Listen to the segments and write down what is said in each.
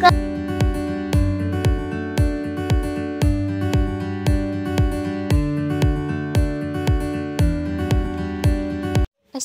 个。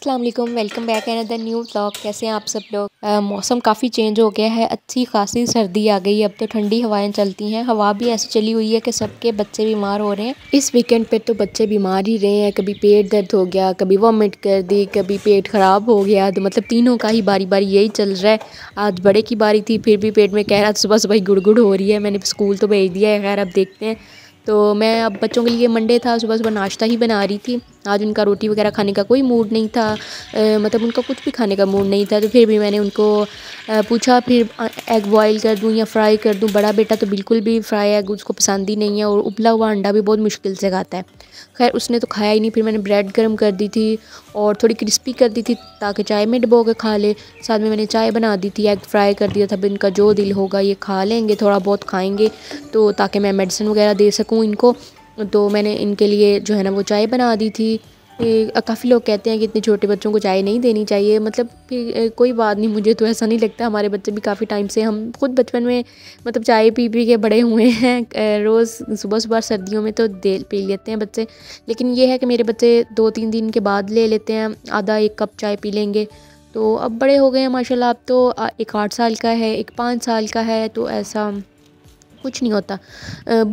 अस्सलाम वालेकुम welcome back another new vlog कैसे हैं आप सब लोग मौसम काफ़ी चेंज हो गया है अच्छी खासी सर्दी आ गई अब तो ठंडी हवाएं चलती हैं हवा भी ऐसी चली हुई है कि सबके बच्चे बीमार हो रहे हैं इस वीकेंड पे तो बच्चे बीमार ही रहे हैं कभी पेट दर्द हो गया कभी वॉमिट कर दी कभी पेट ख़राब हो गया तो मतलब तीनों का ही बारी बारी यही चल रहा है आज बड़े की बारी थी फिर भी पेट में कह रहा था सुबह सुबह गुड़ गुड़गुड़ हो रही है मैंने स्कूल तो भेज दिया है खैर अब देखते हैं तो मैं अब बच्चों के लिए मंडे था सुबह सुबह नाश्ता ही बना रही थी आज उनका रोटी वगैरह खाने का कोई मूड नहीं था मतलब उनका कुछ भी खाने का मूड नहीं था तो फिर भी मैंने उनको पूछा फिर एग बॉयल कर दूँ या फ्राई कर दूँ बड़ा बेटा तो बिल्कुल भी फ्राई एग उसको पसंद ही नहीं है और उबला हुआ अंडा भी बहुत मुश्किल से खाता है खैर उसने तो खाया ही नहीं फिर मैंने ब्रेड गर्म कर दी थी और थोड़ी क्रिस्पी कर दी थी ताकि चाय में डबो के खा ले साथ में मैंने चाय बना दी थी एग फ्राई कर दिया था इनका जो दिल होगा ये खा लेंगे थोड़ा बहुत खाएंगे तो ताकि मैं मेडिसिन वगैरह दे सकूँ इनको तो मैंने इनके लिए जो है ना वो चाय बना दी थी काफ़ी लोग कहते हैं कि इतने छोटे बच्चों को चाय नहीं देनी चाहिए मतलब फिर कोई बात नहीं मुझे तो ऐसा नहीं लगता हमारे बच्चे भी काफ़ी टाइम से हम खुद बचपन में मतलब चाय पी पी के बड़े हुए हैं रोज़ सुबह सुबह सर्दियों में तो दे पी लेते हैं बच्चे लेकिन ये है कि मेरे बच्चे दो तीन दिन के बाद ले लेते हैं आधा एक कप चाय पी लेंगे तो अब बड़े हो गए हैं माशाल्लाह अब तो एक आठ साल का है एक पाँच साल का है तो ऐसा कुछ नहीं होता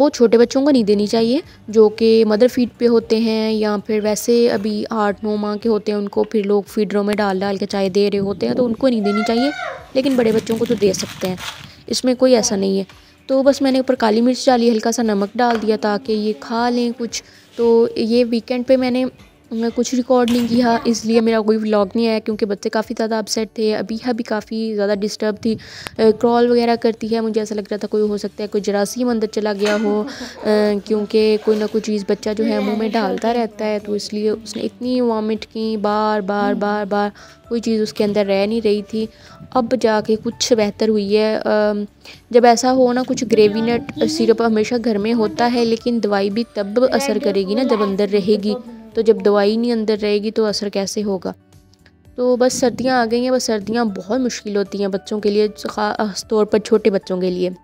वो छोटे बच्चों को नहीं देनी चाहिए जो कि मदर फीड पे होते हैं या फिर वैसे अभी आठ नौ माह के होते हैं उनको फिर लोग फीडरों में डाल डाल के चाय दे रहे होते हैं तो उनको नहीं देनी चाहिए लेकिन बड़े बच्चों को तो दे सकते हैं इसमें कोई ऐसा नहीं है तो बस मैंने ऊपर काली मिर्च डाली हल्का सा नमक डाल दिया ताकि ये खा लें कुछ तो ये वीकेंड पे मैंने मैं कुछ रिकॉर्ड नहीं किया इसलिए मेरा कोई व्लॉग नहीं आया क्योंकि बच्चे काफ़ी ज़्यादा अपसेट थे अभी हाँ भी काफ़ी ज़्यादा डिस्टर्ब थी क्रॉल वगैरह करती है मुझे ऐसा लग रहा था कोई हो सकता है कोई जरासीम अंदर चला गया हो क्योंकि कोई ना कोई चीज़ बच्चा जो है मुँह में डालता रहता है तो इसलिए उसने इतनी वॉमिट की बार बार बार बार कोई चीज़ उसके अंदर रह नहीं रही थी अब जाके कुछ बेहतर हुई है जब ऐसा हो ना कुछ ग्रेवी नट सिरप हमेशा घर में होता है लेकिन दवाई भी तब असर करेगी ना जब अंदर रहेगी तो जब दवाई नहीं अंदर रहेगी तो असर कैसे होगा तो बस सर्दियाँ आ गई हैं बस सर्दियाँ बहुत मुश्किल होती हैं बच्चों के लिए ख़ास तौर पर छोटे बच्चों के लिए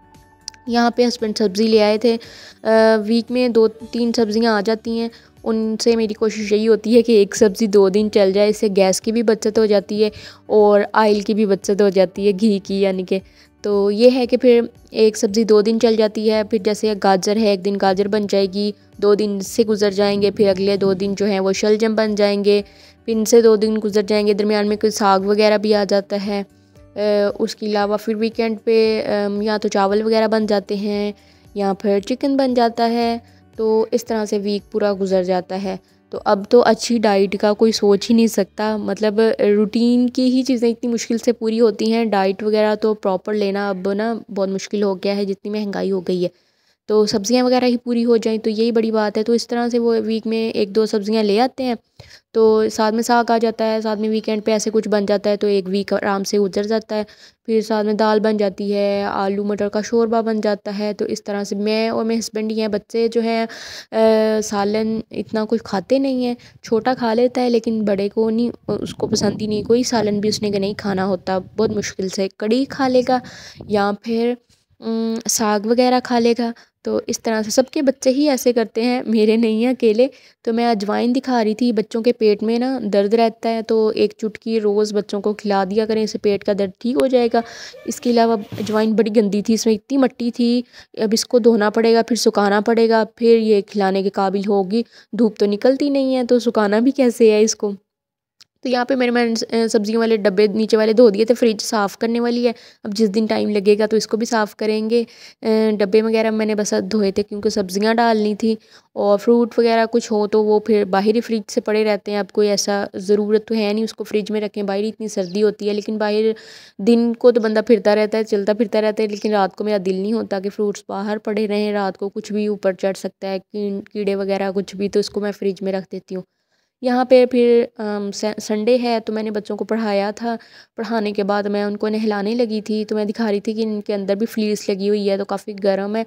यहाँ पे हस्बैंड सब्ज़ी ले आए थे आ, वीक में दो तीन सब्ज़ियाँ आ जाती हैं उनसे मेरी कोशिश यही होती है कि एक सब्ज़ी दो दिन चल जाए इससे गैस की भी बचत हो जाती है और आयल की भी बचत हो जाती है घी की यानी कि तो ये है कि फिर एक सब्ज़ी दो दिन चल जाती है फिर जैसे गाजर है एक दिन गाजर बन जाएगी दो दिन से गुजर जाएंगे फिर अगले दो दिन जो है वो शलजम बन जाएंगे फिर इनसे दो दिन गुजर जाएंगे दरमियान में कोई साग वगैरह भी आ जाता है उसके अलावा फिर वीकेंड पे या तो चावल वगैरह बन जाते हैं या फिर चिकन बन जाता है तो इस तरह से वीक पूरा गुजर जाता है तो अब तो अच्छी डाइट का कोई सोच ही नहीं सकता मतलब रूटीन की ही चीज़ें इतनी मुश्किल से पूरी होती हैं डाइट वगैरह तो प्रॉपर लेना अब ना बहुत मुश्किल हो गया है जितनी महंगाई हो गई है तो सब्ज़ियाँ वगैरह ही पूरी हो जाएँ तो यही बड़ी बात है तो इस तरह से वो वीक में एक दो सब्ज़ियाँ ले आते हैं तो साथ में साग आ जाता है साथ में वीकेंड पे ऐसे कुछ बन जाता है तो एक वीक आराम से गुजर जाता है फिर साथ में दाल बन जाती है आलू मटर का शोरबा बन जाता है तो इस तरह से मैं और मेरे हस्बैंड ही हैं बच्चे जो हैं सालन इतना कुछ खाते नहीं हैं छोटा खा लेता है लेकिन बड़े को नहीं उसको पसंद ही नहीं कोई सालन भी उसने नहीं खाना होता बहुत मुश्किल से कड़ी खा लेगा या फिर साग वगैरह खा लेगा तो इस तरह से सबके बच्चे ही ऐसे करते हैं मेरे नहीं हैं अकेले तो मैं अजवाइन दिखा रही थी बच्चों के पेट में ना दर्द रहता है तो एक चुटकी रोज़ बच्चों को खिला दिया करें इससे पेट का दर्द ठीक हो जाएगा इसके अलावा अजवाइन बड़ी गंदी थी इसमें इतनी मट्टी थी अब इसको धोना पड़ेगा फिर सुखाना पड़ेगा फिर ये खिलाने के काबिल होगी धूप तो निकलती नहीं है तो सुखाना भी कैसे है इसको तो यहाँ पे मेरे मैंने सब्जियों वाले डब्बे नीचे वाले धो दिए थे फ्रिज साफ़ करने वाली है अब जिस दिन टाइम लगेगा तो इसको भी साफ़ करेंगे डब्बे वगैरह मैंने बस धोए थे क्योंकि सब्जियाँ डालनी थी और फ्रूट वगैरह कुछ हो तो वो फिर बाहर ही फ्रिज से पड़े रहते हैं अब कोई ऐसा ज़रूरत तो है नहीं उसको फ्रिज में रखें बाहर इतनी सर्दी होती है लेकिन बाहर दिन को तो बंदा फिरता रहता है चलता फिरता रहता है लेकिन रात को मेरा दिल नहीं होता कि फ्रूट्स बाहर पड़े रहें रात को कुछ भी ऊपर चढ़ सकता है कीड़े वगैरह कुछ भी तो उसको मैं फ्रिज में रख देती हूँ यहाँ पे फिर संडे है तो मैंने बच्चों को पढ़ाया था पढ़ाने के बाद मैं उनको नहलाने लगी थी तो मैं दिखा रही थी कि इनके अंदर भी फ्लीस लगी हुई है तो काफ़ी गर्म है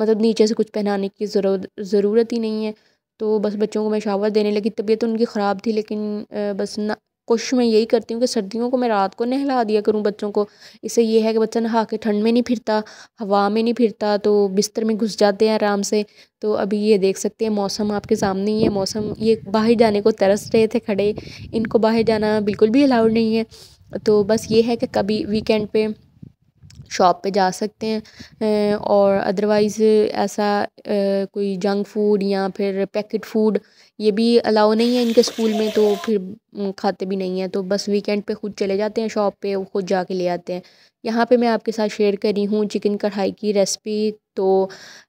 मतलब नीचे से कुछ पहनाने की ज़रूरत ही नहीं है तो बस बच्चों को मैं शावर देने लगी तबीयत तो उनकी ख़राब थी लेकिन बस ना कोशिश मैं यही करती हूँ कि सर्दियों को मैं रात को नहला दिया करूँ बच्चों को इससे ये है कि बच्चा नहा के ठंड में नहीं फिरता हवा में नहीं फिरता तो बिस्तर में घुस जाते हैं आराम से तो अभी ये देख सकते हैं मौसम आपके सामने ही है मौसम ये बाहर जाने को तरस रहे थे खड़े इनको बाहर जाना बिल्कुल भी अलाउड नहीं है तो बस ये है कि कभी वीकेंड पर शॉप पे जा सकते हैं और अदरवाइज़ ऐसा कोई जंक फूड या फिर पैकेट फूड ये भी अलाउ नहीं है इनके स्कूल में तो फिर खाते भी नहीं हैं तो बस वीकेंड पे खुद चले जाते हैं शॉप पे खुद जा के ले आते हैं यहाँ पे मैं आपके साथ शेयर करी हूँ चिकन कढ़ाई की रेसिपी तो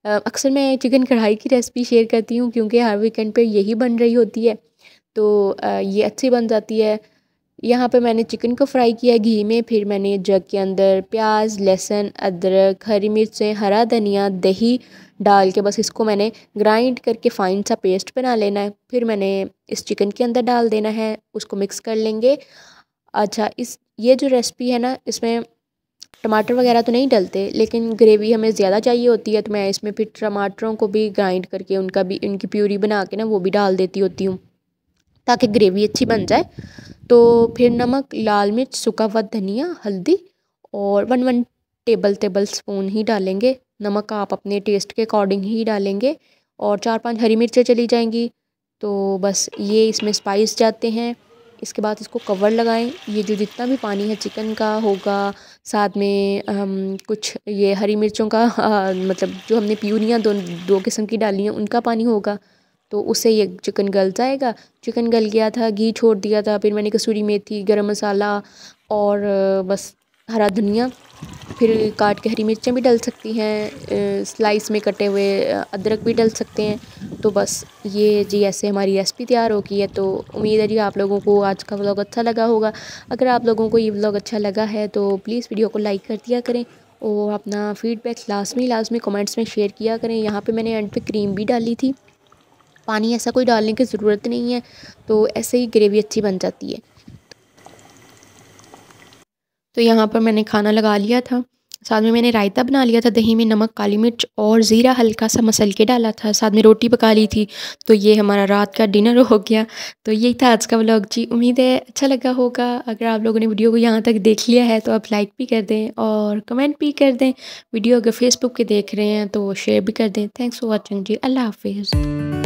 अक्सर मैं चिकन कढ़ाई की रेसिपी शेयर करती हूँ क्योंकि हर वीकेंड पर यही बन रही होती है तो ये अच्छी बन जाती है यहाँ पे मैंने चिकन को फ्राई किया घी में फिर मैंने जग के अंदर प्याज लहसुन अदरक हरी मिर्चें हरा धनिया दही डाल के बस इसको मैंने ग्राइंड करके फाइन सा पेस्ट बना लेना है फिर मैंने इस चिकन के अंदर डाल देना है उसको मिक्स कर लेंगे अच्छा इस ये जो रेसिपी है ना इसमें टमाटर वगैरह तो नहीं डलते लेकिन ग्रेवी हमें ज़्यादा चाहिए होती है तो मैं इसमें फिर टमाटरों को भी ग्राइंड करके उनका भी उनकी प्यूरी बना के ना वो भी डाल देती होती हूँ ताकि ग्रेवी अच्छी बन जाए तो फिर नमक लाल मिर्च सूखा हुआ धनिया हल्दी और one one table tablespoon ही डालेंगे नमक आप अपने टेस्ट के अकॉर्डिंग ही डालेंगे और चार पांच हरी मिर्चें चली जाएंगी तो बस ये इसमें स्पाइस जाते हैं इसके बाद इसको कवर लगाएं ये जो जितना भी पानी है चिकन का होगा साथ में हम कुछ ये हरी मिर्चों का आ, मतलब जो हमने प्यूरियाँ दो दो किस्म की डाली हैं उनका पानी होगा तो उससे ये चिकन गल जाएगा चिकन गल गया था घी छोड़ दिया था फिर मैंने कसूरी मेथी गरम मसाला और बस हरा धनिया फिर काट के हरी मिर्चें भी डल सकती हैं स्लाइस में कटे हुए अदरक भी डल सकते हैं तो बस ये जी ऐसे हमारी रेसिपी तैयार होगी है तो उम्मीद है जी आप लोगों को आज का व्लॉग अच्छा लगा होगा अगर आप लोगों को ये व्लॉग अच्छा लगा है तो प्लीज़ वीडियो को लाइक कर दिया करें और अपना फीडबैक लास्ट में लास्ट में कमेंट्स में शेयर किया करें यहाँ पे मैंने एंड पे क्रीम भी डाली थी पानी ऐसा कोई डालने की ज़रूरत नहीं है तो ऐसे ही ग्रेवी अच्छी बन जाती है तो यहाँ पर मैंने खाना लगा लिया था साथ में मैंने रायता बना लिया था दही में नमक काली मिर्च और ज़ीरा हल्का सा मसल के डाला था साथ में रोटी पका ली थी तो ये हमारा रात का डिनर हो गया तो यही था आज का व्लॉग जी उम्मीद है अच्छा लगा होगा अगर आप लोगों ने वीडियो को यहाँ तक देख लिया है तो आप लाइक भी कर दें और कमेंट भी कर दें वीडियो अगर फेसबुक के देख रहे हैं तो शेयर भी कर दें थैंक्स फॉर वॉचिंग जी अल्लाह हाफिज़